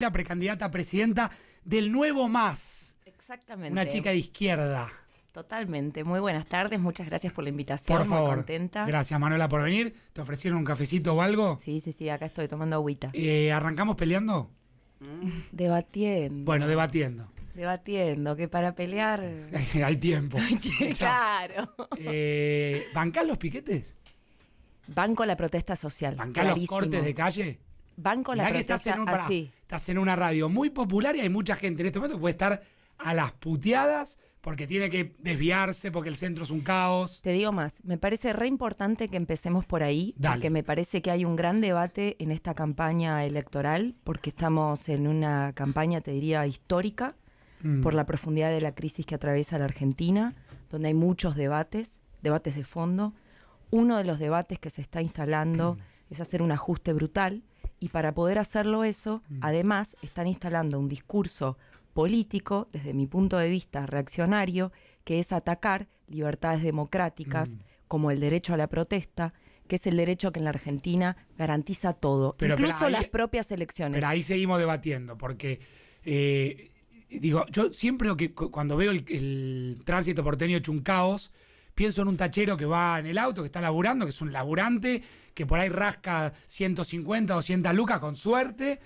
la precandidata presidenta del Nuevo Más. Exactamente. Una chica de izquierda. Totalmente. Muy buenas tardes, muchas gracias por la invitación. Por favor. contenta. Gracias, Manuela, por venir. ¿Te ofrecieron un cafecito o algo? Sí, sí, sí, acá estoy tomando agüita. Eh, ¿Arrancamos peleando? Mm. Debatiendo. Bueno, debatiendo. Debatiendo, que para pelear. Hay tiempo. claro. Eh, ¿Bancás los piquetes? Banco la protesta social. ¿Bancás los cortes de calle? van con la estás en una radio muy popular y hay mucha gente en este momento que puede estar a las puteadas porque tiene que desviarse, porque el centro es un caos. Te digo más, me parece re importante que empecemos por ahí, porque me parece que hay un gran debate en esta campaña electoral, porque estamos en una campaña, te diría, histórica, mm. por la profundidad de la crisis que atraviesa la Argentina, donde hay muchos debates, debates de fondo. Uno de los debates que se está instalando mm. es hacer un ajuste brutal y para poder hacerlo eso, mm. además, están instalando un discurso político, desde mi punto de vista reaccionario, que es atacar libertades democráticas mm. como el derecho a la protesta, que es el derecho que en la Argentina garantiza todo, incluso las propias elecciones. Pero ahí seguimos debatiendo, porque... Eh, digo, yo siempre que cuando veo el, tránsito porteño hecho un Pienso en un tachero que va en el auto, que está laburando, que es un laburante, que por ahí rasca 150, 200 lucas con suerte.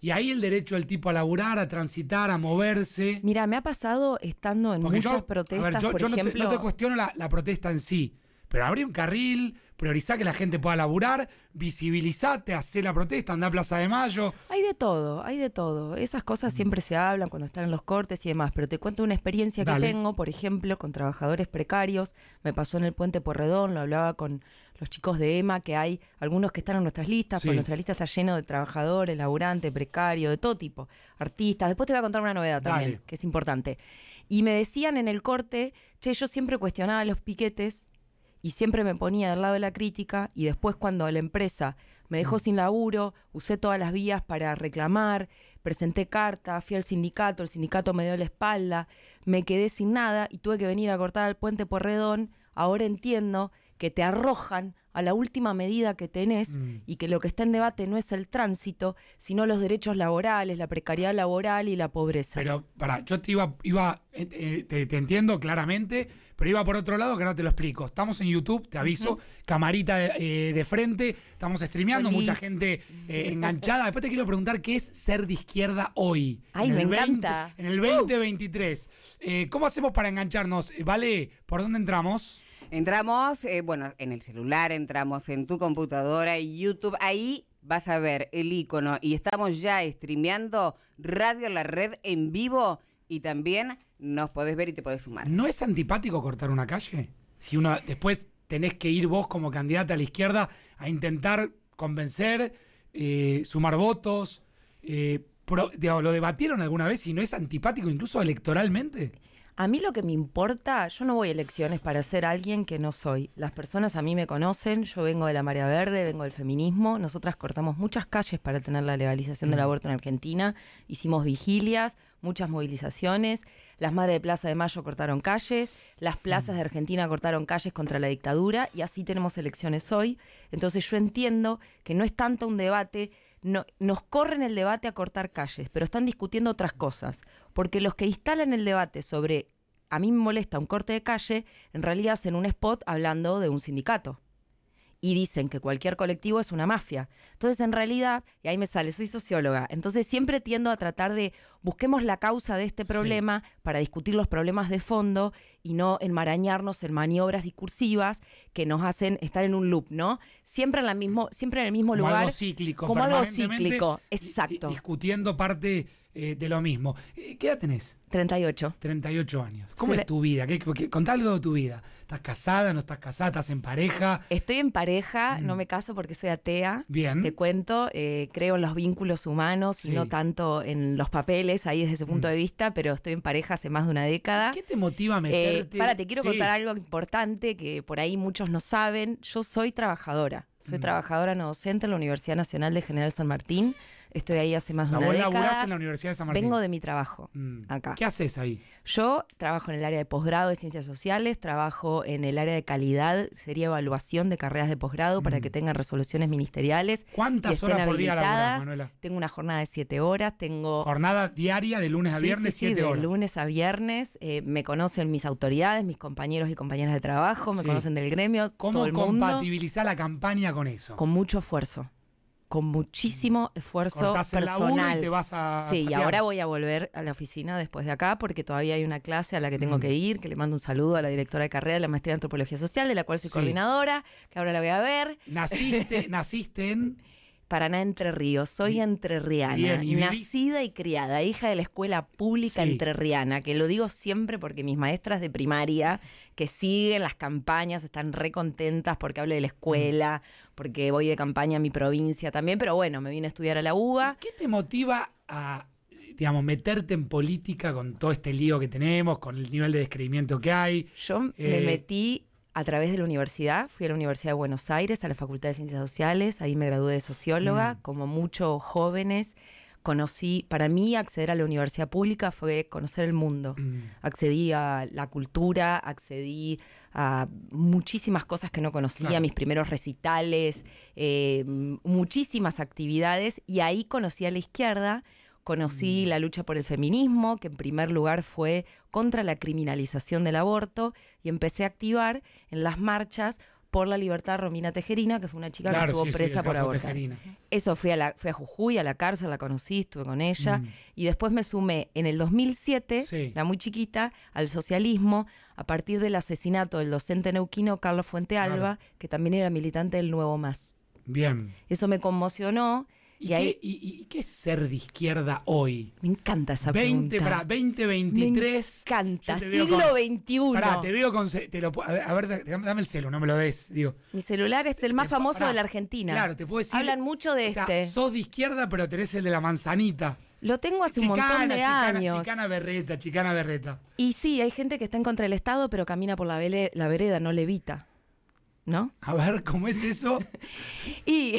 Y ahí el derecho del tipo a laburar, a transitar, a moverse. Mira, me ha pasado estando en muchas protestas, yo, por ejemplo... no, te, cuestiono la protesta en sí pero abrí un carril, priorizar que la gente pueda laburar, visibilizate, hacer la protesta, andar a Plaza de Mayo. Hay de todo, hay de todo. Esas cosas siempre se hablan cuando están en los cortes y demás, pero te cuento una experiencia que tengo, por ejemplo, con trabajadores precarios. Me pasó en el puente Porredón, lo hablaba con los chicos de EMA, que hay algunos que están en nuestras listas, porque nuestra lista está lleno de trabajadores, laburantes, precarios, de todo tipo, artistas. Después te voy a contar una novedad también, que es importante. Y me decían en el corte, che, yo siempre cuestionaba los piquetes y siempre me ponía del lado de la crítica y después cuando la empresa me dejó mm. sin laburo, usé todas las vías para reclamar, presenté carta, fui al sindicato, el sindicato me dio la espalda, me quedé sin nada y tuve que venir a cortar al puente por redón, Ahora entiendo que te arrojan a la última medida que tenés mm. y que lo que está en debate no es el tránsito, sino los derechos laborales, la precariedad laboral y la pobreza. Pero, para, yo te iba, iba eh, te, entiendo claramente, pero iba por otro lado que ahora te lo explico. Estamos en YouTube, te aviso, camarita eh, de frente, estamos streameando, mucha gente eh, enganchada. Después te quiero preguntar qué es ser de izquierda hoy. Ay, en me encanta. en el 2023. Uh. ¿Cómo hacemos para engancharnos? Vale, ¿por dónde entramos? Entramos, eh, bueno, en el celular, entramos en tu computadora y YouTube. Ahí vas a ver el icono y estamos ya streameando Radio La Red en vivo y también nos podés ver y te podés sumar. ¿No es antipático cortar una calle? Si uno después tenés que ir vos como candidata a la izquierda a intentar convencer, eh, sumar votos. Eh, ¿Lo debatieron alguna vez y no es antipático incluso electoralmente? A mí lo que me importa, yo no voy a elecciones para ser alguien que no soy. Las personas a mí me conocen, yo vengo de la Marea Verde, vengo del feminismo, nosotras cortamos muchas calles para tener la legalización del mm. aborto en Argentina, hicimos vigilias, muchas movilizaciones, las madres de Plaza de Mayo cortaron calles, las plazas mm. de Argentina cortaron calles contra la dictadura y así tenemos elecciones hoy. Entonces yo entiendo que no es tanto un debate nos corren el debate a cortar calles, pero están discutiendo otras cosas. Porque los que instalan el debate sobre a mí me molesta un corte de calle, en realidad hacen un spot hablando de un sindicato y dicen que cualquier colectivo es una mafia. Entonces, en realidad, y ahí me sale, soy socióloga, entonces siempre tiendo a tratar de busquemos la causa de este problema para discutir los problemas de fondo y no enmarañarnos en maniobras discursivas que nos hacen estar en un loop, ¿no? Siempre en, la mismo, siempre en el mismo como lugar. Algo cíclico, como algo cíclico. Exacto. Discutiendo parte eh, de lo mismo. Eh, ¿Qué edad tenés? 38. 38 años. ¿Cómo es tu vida? ¿Qué, contá algo de tu vida. ¿Estás casada? ¿No estás casada? ¿Estás en pareja? Estoy en pareja, no me caso porque soy atea. Bien. Te cuento, eh, creo en los vínculos humanos y no tanto en los papeles, ahí desde ese punto mm. de vista, pero estoy en pareja hace más de una década. ¿Qué te motiva a meterte? Eh, para, te quiero contar algo importante que por ahí muchos no saben. Yo soy trabajadora. Soy mm. trabajadora no docente en la Universidad Nacional de General San Martín. Estoy ahí hace más de una década. en la Universidad de San Martín. Vengo de mi trabajo mm. acá. ¿Qué haces ahí? Yo trabajo en el área de posgrado de ciencias sociales, trabajo en el área de calidad, sería evaluación de carreras de posgrado para mm. que tengan resoluciones ministeriales. ¿Cuántas horas por día Manuela? Tengo una jornada de siete horas, tengo... Jornada diaria de lunes a viernes, sí, sí, de lunes a viernes. Eh, me conocen mis autoridades, mis compañeros y compañeras de trabajo, me conocen del gremio, ¿Cómo todo el mundo. compatibilizar la campaña con eso? Con mucho esfuerzo con muchísimo mm. esfuerzo Cortás personal. y te vas a sí, y ahora voy a volver a la oficina después de acá porque todavía hay una clase a la que tengo mm. que ir, que le mando un saludo a la directora de carrera de la maestría de antropología social, de la cual soy coordinadora, que ahora la voy a ver. Naciste, naciste en Paraná Entre Ríos. Soy entrerriana, nacida y criada, hija de la escuela pública entrerriana, que lo digo siempre porque mis maestras de primaria que siguen las campañas están re contentas porque hablo de la escuela, mm. porque voy de campaña a mi provincia también, pero bueno, me vine a estudiar a la UBA. ¿Qué te motiva a digamos, meterte en política con todo este lío que tenemos, con el nivel de descreimiento que hay. Yo me eh, metí a través de la universidad. Fui a la Universidad de Buenos Aires, a la Facultad de Ciencias Sociales, ahí me gradué de socióloga, mm. como muchos jóvenes. Conocí, para mí acceder a la universidad pública fue conocer el mundo. Mm. Accedí a la cultura, accedí a muchísimas cosas que no conocía, mis primeros recitales, eh, muchísimas actividades y ahí conocí a la izquierda Conocí mm. la lucha por el feminismo, que en primer lugar fue contra la criminalización del aborto, y empecé a activar en las marchas por la libertad Romina Tejerina, que fue una chica que estuvo presa por aborto. Eso fui a, la, a Jujuy, a la cárcel, la conocí, estuve con ella. Mm. Y después me sumé en el 2007, la muy chiquita, al socialismo, a partir del asesinato del docente neuquino Carlos Fuente Alba, que también era militante del Nuevo Más. Bien. Eso me conmocionó ¿Y, qué, es ser de izquierda hoy? Me encanta esa pregunta. 2023. Me encanta, siglo XXI. te veo con. a ver, dame el celular, no me lo des. Digo. Mi celular es el más famoso de la Argentina. Claro, te puedo decir. Hablan mucho de o este. Sos de izquierda, pero tenés el de la manzanita. Lo tengo hace un montón de años. Chicana berreta, chicana berreta. Y sí, hay gente que está en contra del Estado, pero camina por la, la vereda, no levita. ¿no? A ver, ¿cómo es eso? y,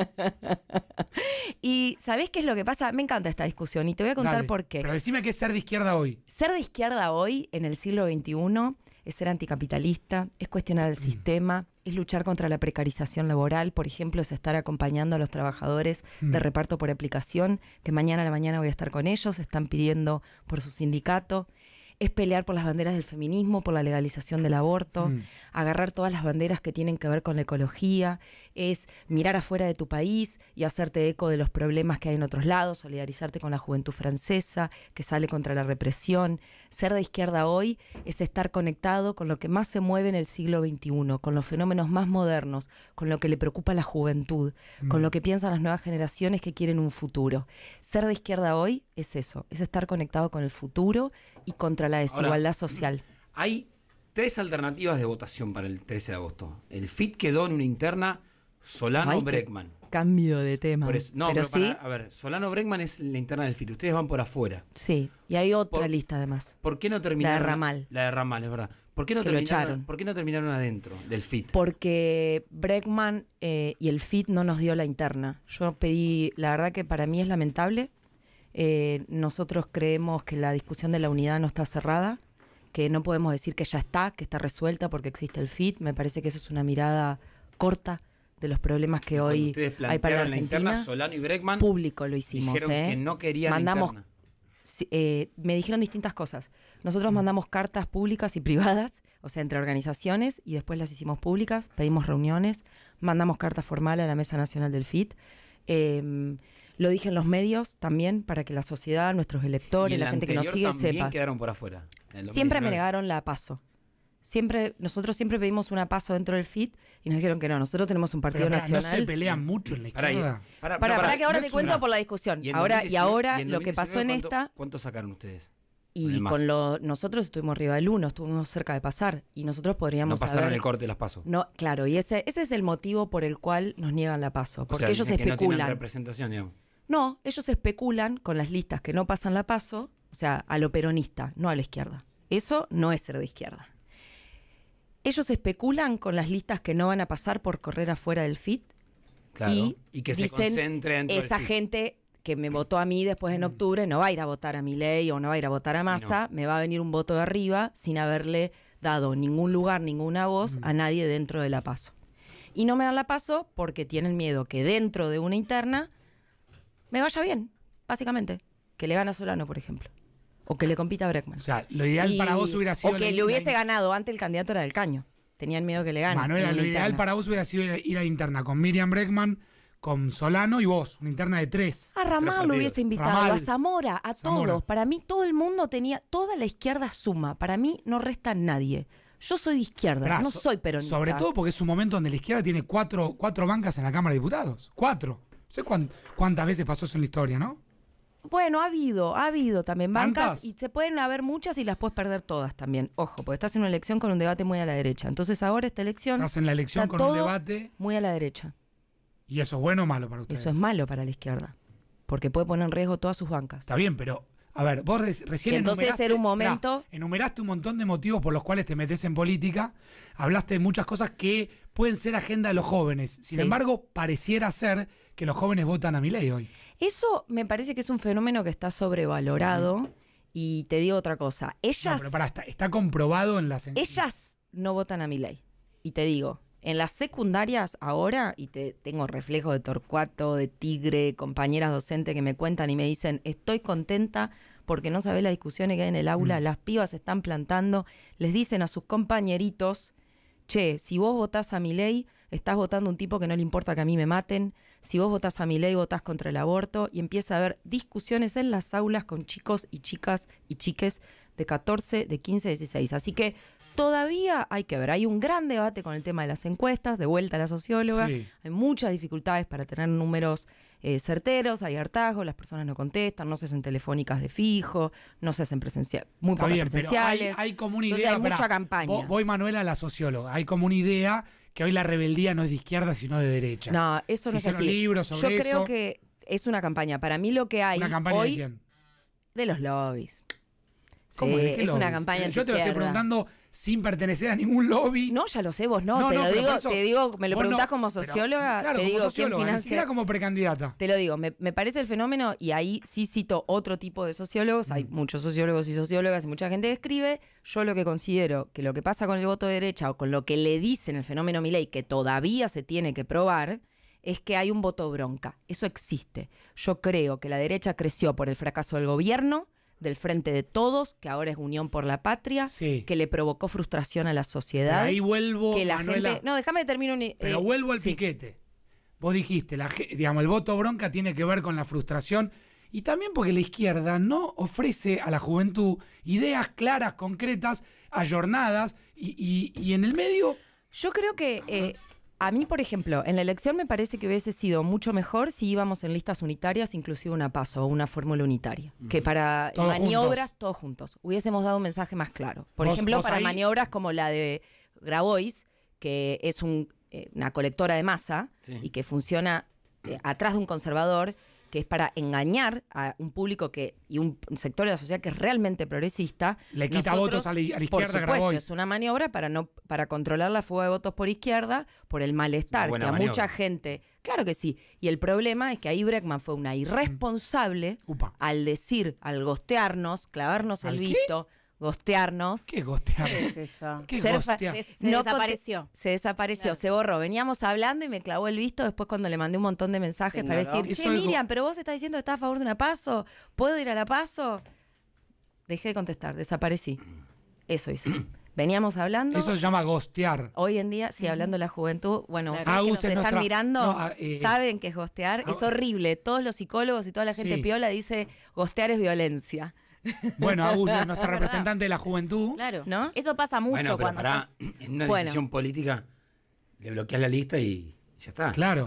y ¿sabés qué es lo que pasa? Me encanta esta discusión y te voy a contar por qué. Pero decime qué es ser de izquierda hoy. Ser de izquierda hoy, en el siglo XXI, es ser anticapitalista, es cuestionar el mm. sistema, es luchar contra la precarización laboral, por ejemplo, es estar acompañando a los trabajadores mm. de reparto por aplicación, que mañana a la mañana voy a estar con ellos, están pidiendo por su sindicato, es pelear por las banderas del feminismo, por la legalización del aborto, mm. agarrar todas las banderas que tienen que ver con la ecología, es mirar afuera de tu país y hacerte eco de los problemas que hay en otros lados, solidarizarte con la juventud francesa que sale contra la represión. Ser de izquierda hoy es estar conectado con lo que más se mueve en el siglo XXI, con los fenómenos más modernos, con lo que le preocupa a la juventud, mm. con lo que piensan las nuevas generaciones que quieren un futuro. Ser de izquierda hoy es eso, es estar conectado con el futuro y contra la desigualdad social. Hay tres alternativas de votación para el 13 de agosto. El FIT quedó en una interna solano breckman Cambio de tema. no, pero, a ver, solano breckman es la interna del FIT. Ustedes van por afuera. Sí, y hay otra lista además. ¿Por qué no terminaron? La de Ramal. La de Ramal, es verdad. ¿Por qué no, terminaron, ¿por qué no terminaron adentro del FIT? Porque Breckman eh, y el FIT no nos dio la interna. Yo pedí, la verdad que para mí es lamentable eh, nosotros creemos que la discusión de la unidad no está cerrada, que no podemos decir que ya está, que está resuelta porque existe el FIT. Me parece que eso es una mirada corta de los problemas que hoy hay para la, Argentina, y público lo hicimos. ¿eh? no querían mandamos, eh, me dijeron distintas cosas. Nosotros mandamos cartas públicas y privadas, o sea, entre organizaciones, y después las hicimos públicas, pedimos reuniones, mandamos carta formal a la Mesa Nacional del FIT. Em, lo dije en los medios también para que la sociedad, nuestros electores, y la, gente que nos sigue también sepa. quedaron por afuera. Siempre me negaron la paso. Siempre, nosotros siempre pedimos una paso dentro del FIT y nos dijeron que no, nosotros tenemos un partido nacional. No se pelea mucho en la izquierda. Para, que ahora te cuento por la discusión. Y ahora, y ahora lo que pasó en esta. ¿Cuántos sacaron ustedes? Y con lo, nosotros estuvimos arriba del 1, estuvimos cerca de pasar. Y nosotros podríamos. No pasaron el corte de las pasos. No, claro, y ese, ese es el motivo por el cual nos niegan la paso. Porque ellos especulan. No, ellos especulan con las listas que no pasan la paso, o sea, a lo peronista, no a la izquierda. Eso no es ser de izquierda. Ellos especulan con las listas que no van a pasar por correr afuera del FIT. y, que dicen, se concentren. Esa gente que me votó a mí después en mm. octubre no va a ir a votar a mi ley o no va a ir a votar a Massa, me va a venir un voto de arriba sin haberle dado ningún lugar, ninguna voz mm. a nadie dentro de la paso. Y no me dan la paso porque tienen miedo que dentro de una interna me vaya bien, básicamente. Que le a Solano, por ejemplo. O que le compita a Breckman. O sea, lo ideal para vos hubiera sido. que le hubiese ganado antes el candidato era del caño. Tenían miedo que le gane. Manuela, lo ideal para vos hubiera sido ir a la interna con Miriam Breckman, con Solano y vos, una interna de tres. A Ramal lo hubiese invitado, a Zamora, a todos. Para mí todo el mundo tenía, toda la izquierda suma. Para mí no resta nadie. Yo soy de izquierda, no soy peronista. Sobre todo porque es un momento donde la izquierda tiene cuatro, cuatro bancas en la Cámara de Diputados. Cuatro sé cuántas veces pasó eso en la historia, ¿no? Bueno, ha habido, ha habido también bancas y se pueden haber muchas y las puedes perder todas también. Ojo, porque estás en una elección con un debate muy a la derecha. Entonces ahora esta elección estás en la elección con un debate muy a la derecha. ¿Y eso es bueno o malo para ustedes? Eso es malo para la izquierda, porque puede poner en riesgo todas sus bancas. Está bien, pero a ver, vos recién enumeraste, un montón de motivos por los cuales te metes en política, hablaste de muchas cosas que pueden ser agenda de los jóvenes. Sin embargo, pareciera ser que los jóvenes votan a mi ley hoy. Eso me parece que es un fenómeno que está sobrevalorado. Y te digo otra cosa. Ellas. está, comprobado en las. Ellas no votan a mi ley. Y te digo, en las secundarias ahora, y te, tengo reflejos de Torcuato, de Tigre, compañeras docentes que me cuentan y me dicen, estoy contenta porque no sabés las discusiones que hay en el aula, mm. las pibas están plantando, les dicen a sus compañeritos, che, si vos votás a mi ley, estás votando un tipo que no le importa que a mí me maten, si vos votás a mi ley, votás contra el aborto, y empieza a haber discusiones en las aulas con chicos y chicas y chiques de 14, de 15, 16. Así que Todavía hay que ver, hay un gran debate con el tema de las encuestas, de vuelta a la socióloga, hay muchas dificultades para tener números eh, certeros, hay hartazgos, las personas no contestan, no se hacen telefónicas de fijo, no se hacen presencial, muy Está bien, Pero hay, como una idea. hay mucha campaña. Voy, Manuela, la socióloga. Hay como una idea que hoy la rebeldía no es de izquierda, sino de derecha. No, eso no es así. Yo creo que es una campaña. Para mí lo que hay. ¿Una campaña de quién? De los lobbies. Sí, ¿De es una campaña. Eh, yo te lo estoy preguntando sin pertenecer a ningún lobby. No, ya lo sé, vos no. te digo, me lo preguntás como socióloga, claro, como socióloga, como precandidata. Te lo digo, me, parece el fenómeno, y ahí sí cito otro tipo de sociólogos, hay mm. muchos sociólogos y sociólogas y mucha gente que escribe. Yo lo que considero que lo que pasa con el voto de derecha o con lo que le dicen el fenómeno Milei, que todavía se tiene que probar, es que hay un voto bronca. Eso existe. Yo creo que la derecha creció por el fracaso del gobierno del Frente de Todos, que ahora es Unión por la Patria, que le provocó frustración a la sociedad. Y ahí vuelvo, que No, déjame terminar un... Pero eh, vuelvo al piquete. Vos dijiste, digamos, el voto bronca tiene que ver con la frustración y también porque la izquierda no ofrece a la juventud ideas claras, concretas, ayornadas y, y, en el medio... Yo creo que... Eh, a mí, por ejemplo, en la elección me parece que hubiese sido mucho mejor si íbamos en listas unitarias, inclusive una paso o una fórmula unitaria, que para maniobras todos juntos hubiésemos dado un mensaje más claro. Por ejemplo, para maniobras como la de Grabois, que es eh, una colectora de masa y que funciona eh, atrás de un conservador que es para engañar a un público que y un sector de la sociedad que es realmente progresista. Le quita votos a la, izquierda por supuesto, Es una maniobra para no para controlar la fuga de votos por izquierda por el malestar que a mucha gente. Claro que sí. Y el problema es que ahí Breckman fue una mm. irresponsable al decir, al gostearnos, clavarnos ¿Al el visto gostearnos. ¿Qué gostear? es eso? se, desapareció. Se desapareció, se borró. Veníamos hablando y me clavó el visto después cuando le mandé un montón de mensajes para decir, che, Miriam, pero vos estás diciendo que estás a favor de una paso, ¿puedo ir a la paso? Dejé de contestar, desaparecí. Eso hizo. Veníamos hablando. Eso se llama gostear. Hoy en día, sí, hablando de la juventud, bueno, claro. Ah, que nos están mirando, ah, eh, eh. saben que es gostear. es ah. horrible. Todos los psicólogos y toda la gente piola dice gostear es violencia. Bueno, Agus, nuestra representante de la juventud. Claro. ¿No? Eso pasa mucho cuando en una decisión política le bloqueas la lista y ya está. Claro.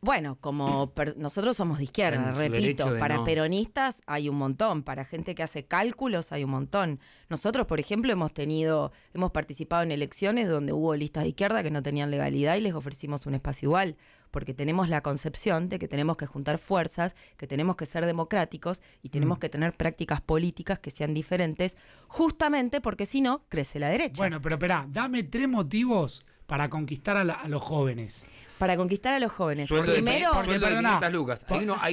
Bueno, como nosotros somos de izquierda, repito, para peronistas hay un montón, para gente que hace cálculos hay un montón. Nosotros, por ejemplo, hemos tenido, hemos participado en elecciones donde hubo listas de izquierda que no tenían legalidad y les ofrecimos un espacio igual porque tenemos la concepción de que tenemos que juntar fuerzas, que tenemos que ser democráticos y tenemos mm. que tener prácticas políticas que sean diferentes, justamente porque si no, crece la derecha. Bueno, pero espera, dame tres motivos para conquistar a, a los jóvenes para conquistar a los jóvenes. Sueldo Primero, de, sueldo 500 lucas.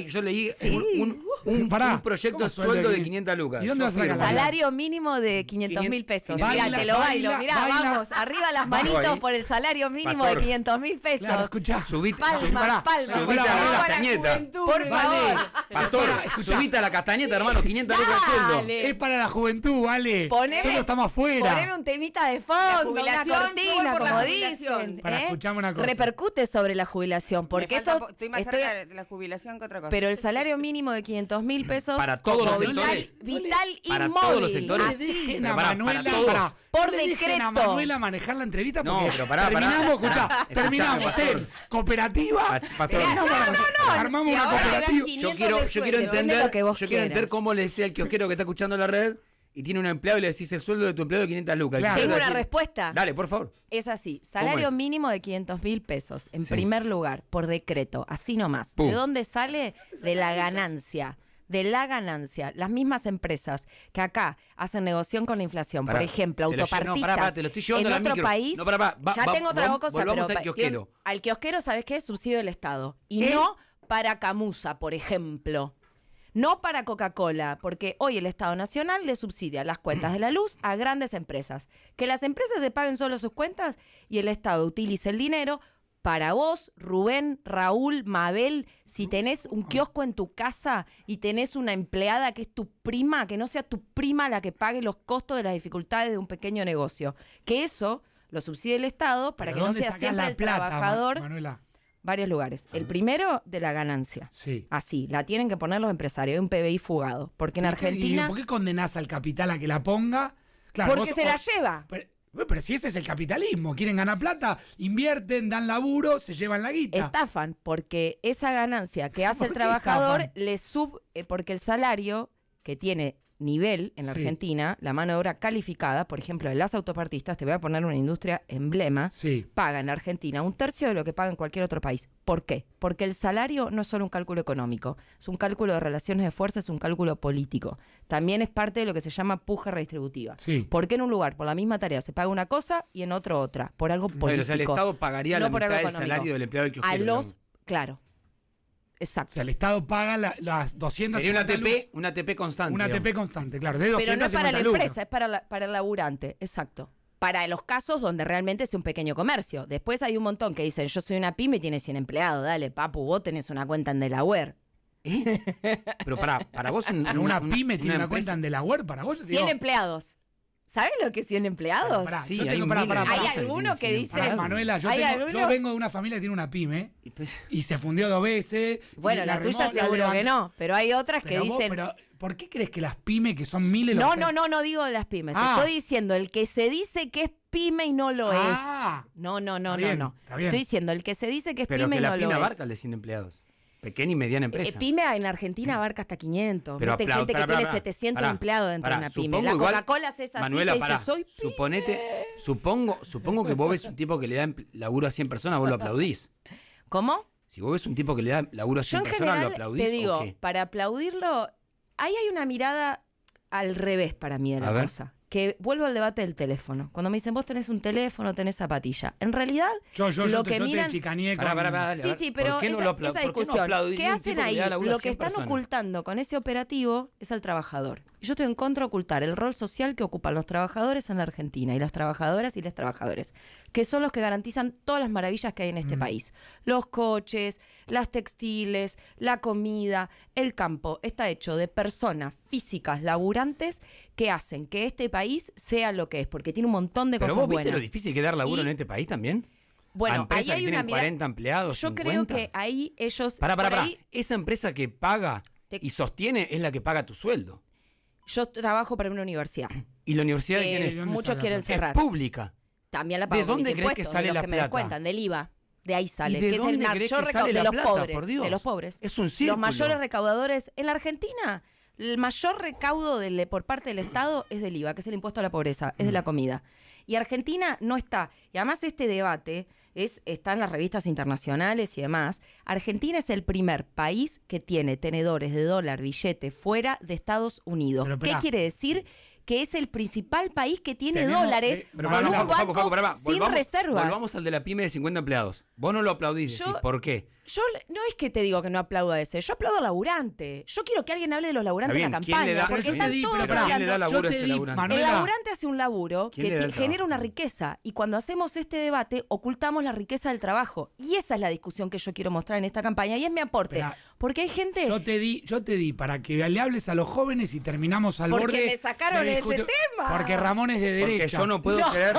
yo leí un, proyecto sueldo de 500 lucas. ¿Y dónde Salario mínimo de 500 mil pesos. Mira, Mirá, te lo bailo. Mirá, vamos, arriba las manitos por el salario mínimo de 500 mil pesos. Claro, escuchá. Subite, palma, palma, a la castañeta. por favor. subite a la castañeta, hermano, 500 lucas sueldo. Es para la juventud, vale. Nosotros estamos afuera. Poneme un temita de fondo, cortina, como dicen. Para, ¿eh? escuchame una cosa. Repercute sobre sobre la jubilación. Porque esto, estoy más cerca de la jubilación que otra cosa. Pero el salario mínimo de 500 mil pesos. Para todos los vital, sectores. Vital y para, por decreto. Para Manuela manejar la entrevista terminamos, terminamos cooperativa. Armamos una cooperativa. Yo quiero, entender, cómo le decía el quiero que está escuchando la red y tiene un empleado y le decís el sueldo de tu empleado de 500 lucas. Tengo una respuesta. Dale, por favor. Es así, salario mínimo de 500 mil pesos, en primer lugar, por decreto, así nomás. ¿De dónde sale? De la ganancia de la ganancia. Las mismas empresas que acá hacen negocio con la inflación, por ejemplo, autopartistas. en otro país, ya tengo otra cosa, pero al kiosquero. al kiosquero, ¿sabes qué? Subsidio del Estado. Y ¿Eh? no para Camusa, por ejemplo. No para Coca-Cola, porque hoy el Estado Nacional le subsidia las cuentas de la luz a grandes empresas. Que las empresas se paguen solo sus cuentas y el Estado utilice el dinero para vos, Rubén, Raúl, Mabel, si tenés un kiosco en tu casa y tenés una empleada que es tu prima, que no sea tu prima la que pague los costos de las dificultades de un pequeño negocio. Que eso lo subsidie el Estado para que no sea siempre el trabajador varios lugares. El primero, de la ganancia. Sí. Así, la tienen que poner los empresarios, un PBI fugado. Porque en Argentina... por qué condenás al capital a que la ponga? porque se la lleva. Pero, si ese es el capitalismo, quieren ganar plata, invierten, dan laburo, se llevan la guita. Estafan, porque esa ganancia que hace el trabajador le sub... Eh, porque el salario que tiene nivel en Argentina, la mano de obra calificada, por ejemplo, de las autopartistas, te voy a poner una industria emblema, paga en Argentina un tercio de lo que paga en cualquier otro país. ¿Por qué? Porque el salario no es solo un cálculo económico, es un cálculo de relaciones de fuerza, es un cálculo político. También es parte de lo que se llama puja redistributiva. ¿Por qué en un lugar por la misma tarea se paga una cosa y en otro otra? Por algo político. pero el Estado pagaría la mitad del salario del empleado que A los, claro, Exacto. O sea, el Estado paga las 200 Sería una TP, una constante. Una TP constante, claro. Pero no es para la empresa, es para, el laburante, exacto. Para los casos donde realmente es un pequeño comercio. Después hay un montón que dicen, yo soy una pyme y tiene 100 empleados, dale, papu, vos tenés una cuenta en Delaware. ¿Eh? Pero para, para vos... Ah, en una, pyme tiene una, cuenta en Delaware, para vos... 100 empleados. ¿Sabes lo que 100 empleados? sí, hay, algunos alguno que dice. Manuela, yo, vengo de una familia que tiene una pyme y se fundió dos veces. Bueno, la, tuya seguro que no, pero hay otras que dicen. ¿Por qué crees que las pymes, que son miles No, no, no, no digo de las pymes. Te ah. estoy diciendo el que se dice que es pyme y no lo ah. es. No, no, no, no, Estoy diciendo el que se dice que es pyme y no lo es. Pero la pyme abarca de 100 empleados. Pequeña y mediana eh, empresa. pyme en Argentina abarca hasta 500. Pero Viste gente que tiene 700 empleados dentro de una pyme. La Coca-Cola es esa Manuela, dice, soy pyme. supongo, supongo que vos ves un tipo que le da em, laburo a 100 personas, vos lo aplaudís. ¿Cómo? Si vos ves un tipo que le da laburo a 100 personas, lo aplaudís. Te digo, para aplaudirlo, ahí hay una mirada al revés para mí de la cosa que vuelvo al debate del teléfono. Cuando me dicen, vos tenés un teléfono, tenés zapatilla. En realidad, yo, lo yo que miran... sí, sí, pero qué esa, lo discusión, ¿qué, hacen ahí? Lo que están ocultando con ese operativo es al trabajador yo estoy en contra de ocultar el rol social que ocupan los trabajadores en la Argentina y las trabajadoras y los trabajadores, que son los que garantizan todas las maravillas que hay en este mm. país. Los coches, las textiles, la comida, el campo. Está hecho de personas físicas, laburantes, que hacen que este país sea lo que es, porque tiene un montón de cosas vos lo difícil que dar laburo en este país también? Bueno, ahí hay que una 40 empleados. Yo creo que ahí ellos. Para, para, para, Esa empresa que paga y sostiene es la que paga tu sueldo. Yo trabajo para una universidad. ¿Y la universidad de eh, quién es? Muchos quieren cerrar. pública. También la pago ¿De dónde crees que sale de los que plata? me cuentan, del IVA. De ahí sale, que es el mayor recaudador de los pobres, de los pobres. Es un círculo. Los mayores recaudadores en la Argentina, el mayor recaudo por parte del Estado es del IVA, que es el impuesto a la pobreza, es de mm. la comida. Y Argentina no está. Y además este debate es, está las revistas internacionales y demás. Argentina es el primer país que tiene tenedores de dólar, billete fuera de Estados Unidos. ¿Qué quiere decir? que es el principal país que tiene dólares sin reservas. Volvamos al de la pyme de 50 empleados. Vos no lo aplaudís, ¿por qué? Yo no es que te digo que no aplauda ese, yo aplaudo laburante. Yo quiero que alguien hable de los laburantes en la campaña, porque el laburante hace un laburo que genera una riqueza y cuando hacemos este debate ocultamos la riqueza del trabajo y esa es la discusión que yo quiero mostrar en esta campaña y es mi aporte, porque hay gente Yo te di, yo te di para que le hables a los jóvenes y terminamos al borde Porque me sacaron de ese tema. Porque Ramón es de derecha. Porque yo no puedo creer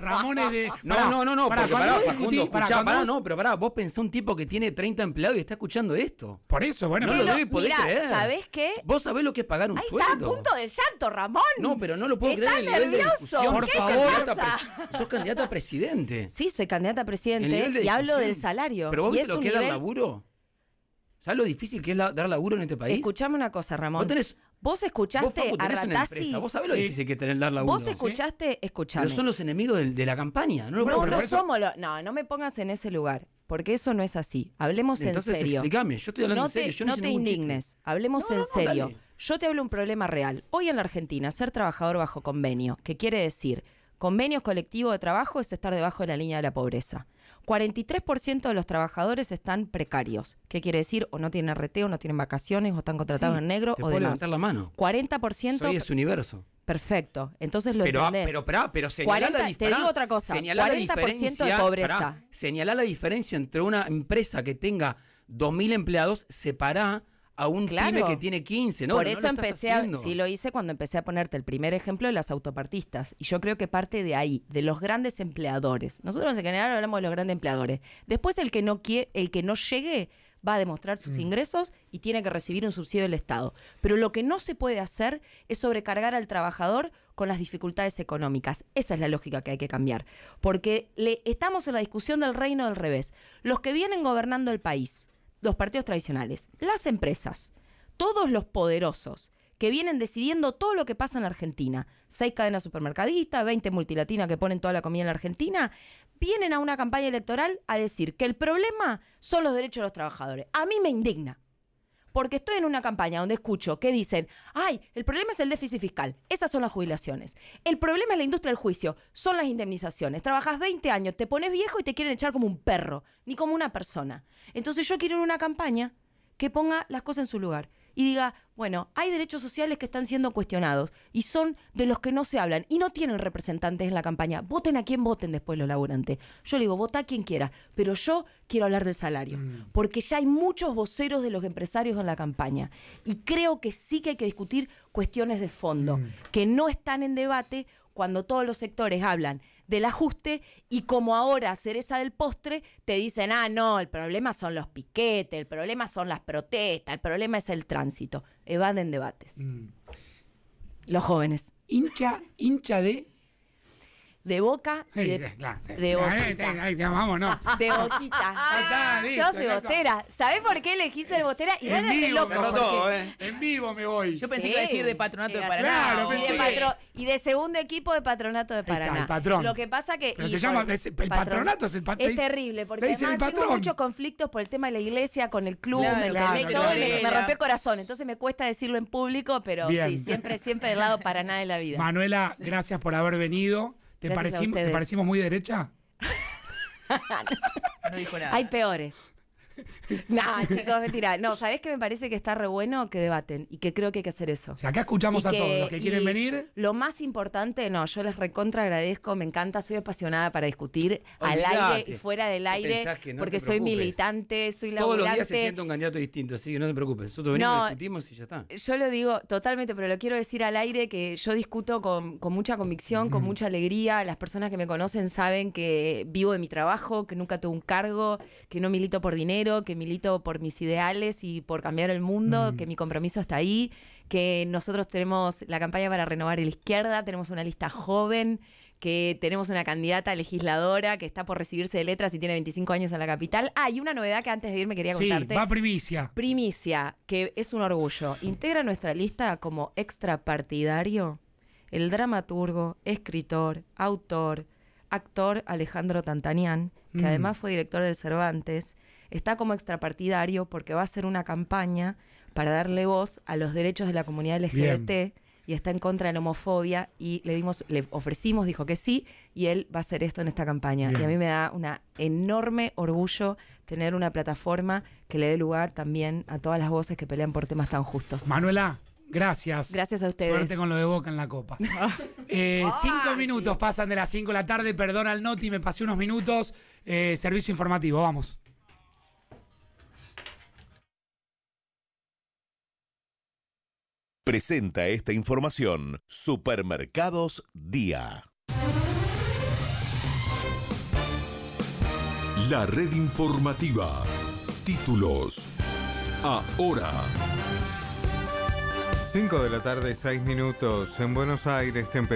Ramón es de No, no, no, no, para, para, no, no, pero pará, vos pensás un tipo que tiene 30 empleados y está escuchando esto. Por eso, bueno, no lo debe poder mirá, creer. ¿Sabés qué? Vos sabés lo que es pagar un sueldo. Está a punto del llanto, Ramón. No, pero no lo puedo creer. el nivel nervioso. Por favor, te pasa? sos candidata a presidente. Sí, soy candidata a presidente y hablo del salario. Pero vos ¿Y es lo que nivel... dar laburo. ¿Sabes lo difícil que es dar laburo en este país? Escuchame una cosa, Ramón. Tenés... Vos escuchaste a la a Vos sabés lo difícil que tener dar Vos escuchaste, escuchar Pero son los enemigos de, la campaña. No, no, no somos No, no me pongas en ese lugar. Porque eso no es así. Hablemos en serio. Explícame, yo estoy hablando no en serio. Te, no, indignes. Hablemos en serio. Yo te hablo un problema real. Hoy en la Argentina, ser trabajador bajo convenio, que quiere decir convenio colectivo de trabajo, es estar debajo de la línea de la pobreza. 43% de los trabajadores están precarios. ¿Qué quiere decir? O no tienen o no tienen vacaciones, o están contratados en negro, te o levantar la mano. 40%. Soy universo. Perfecto. Entonces lo pero, ah, Pero, pero, pero señala la Te digo otra cosa. 40% de pobreza. la diferencia entre una empresa que tenga 2.000 empleados, separa a un claro. que tiene 15, ¿no? Por eso empecé a, sí lo hice cuando empecé a ponerte el primer ejemplo de las autopartistas. Y yo creo que parte de ahí, de los grandes empleadores. Nosotros en general hablamos de los grandes empleadores. Después el que no el que no llegue va a demostrar sus mm. ingresos y tiene que recibir un subsidio del Estado. Pero lo que no se puede hacer es sobrecargar al trabajador con las dificultades económicas. Esa es la lógica que hay que cambiar. Porque le, estamos en la discusión del reino del revés. Los que vienen gobernando el país, los partidos tradicionales, las empresas, todos los poderosos que vienen decidiendo todo lo que pasa en Argentina, seis cadenas supermercadistas, 20 multilatinas que ponen toda la comida en la Argentina, vienen a una campaña electoral a decir que el problema son los derechos de los trabajadores. A mí me indigna. Porque estoy en una campaña donde escucho que dicen, ay, el problema es el déficit fiscal, esas son las jubilaciones. El problema es la industria del juicio, son las indemnizaciones. Trabajas 20 años, te pones viejo y te quieren echar como un perro, ni como una persona. Entonces yo quiero una campaña que ponga las cosas en su lugar y diga, bueno, hay derechos sociales que están siendo cuestionados y son de los que no se hablan y no tienen representantes en la campaña. Voten a quien voten después los laburantes. Yo le digo, vota a quien quiera, pero yo quiero hablar del salario, mm. porque ya hay muchos voceros de los empresarios en la campaña y creo que sí que hay que discutir cuestiones de fondo mm. que no están en debate cuando todos los sectores hablan del ajuste y como ahora cereza del postre, te dicen, ah, no, el problema son los piquetes, el problema son las protestas, el problema es el tránsito. Evaden debates. Mm. Los jóvenes. Hincha, hincha de de boca y de, boca. de boquita. Ahí, vamos, no. De boquita. yo soy botera. ¿Sabés por qué elegí ser botera? Y en vivo, loco, eh. En vivo me voy. Yo pensé que iba a decir de patronato de Paraná. Y, de segundo equipo de patronato de Paraná. el patrón. Lo que pasa que. se llama, el patronato es el patrón. Es terrible, porque además tengo muchos conflictos por el tema de la iglesia, con el club, me, claro, todo, me, rompió el corazón. Entonces me cuesta decirlo en público, pero sí, siempre, siempre del lado Paraná de la vida. Manuela, gracias por haber venido. ¿Te, ¿Te parecimos muy derecha? no dijo nada. Hay peores. No, chicos, mentira. No, sabes que me parece que está re bueno que debaten y que creo que hay que hacer eso? acá escuchamos a todos los que quieren venir. Lo más importante, no, yo les recontra agradezco, me encanta, soy apasionada para discutir al aire y fuera del aire, porque soy militante, soy laburante. Todos los días se siente un candidato distinto, así que no te preocupes, nosotros venimos, discutimos y ya está. Yo lo digo totalmente, pero lo quiero decir al aire que yo discuto con, mucha convicción, con mm. mucha alegría, las personas que me conocen saben que vivo de mi trabajo, que nunca tuve un cargo, que no milito por dinero que milito por mis ideales y por cambiar el mundo, mm. que mi compromiso está ahí, que nosotros tenemos la campaña para renovar la izquierda, tenemos una lista joven, que tenemos una candidata legisladora que está por recibirse de letras y tiene 25 años en la capital. Ah, y una novedad que antes de irme quería contarte. Sí, va primicia. Primicia, que es un orgullo. Integra nuestra lista como extrapartidario el dramaturgo, escritor, autor, actor Alejandro Tantanián, que mm. además fue director del Cervantes está como extrapartidario porque va a hacer una campaña para darle voz a los derechos de la comunidad LGBT y está en contra de la homofobia y le dimos, le ofrecimos, dijo que sí y él va a hacer esto en esta campaña. Y a mí me da un enorme orgullo tener una plataforma que le dé lugar también a todas las voces que pelean por temas tan justos. Manuela, Gracias. Gracias a ustedes. Suerte con lo de Boca en la Copa. Eh, cinco minutos pasan de las cinco de la tarde. Perdona al Noti, me pasé unos minutos. Eh, servicio informativo, vamos. Presenta esta información Supermercados Día. La red informativa. Títulos. Ahora. 5 de la tarde, 6 minutos. En Buenos Aires, temperatura.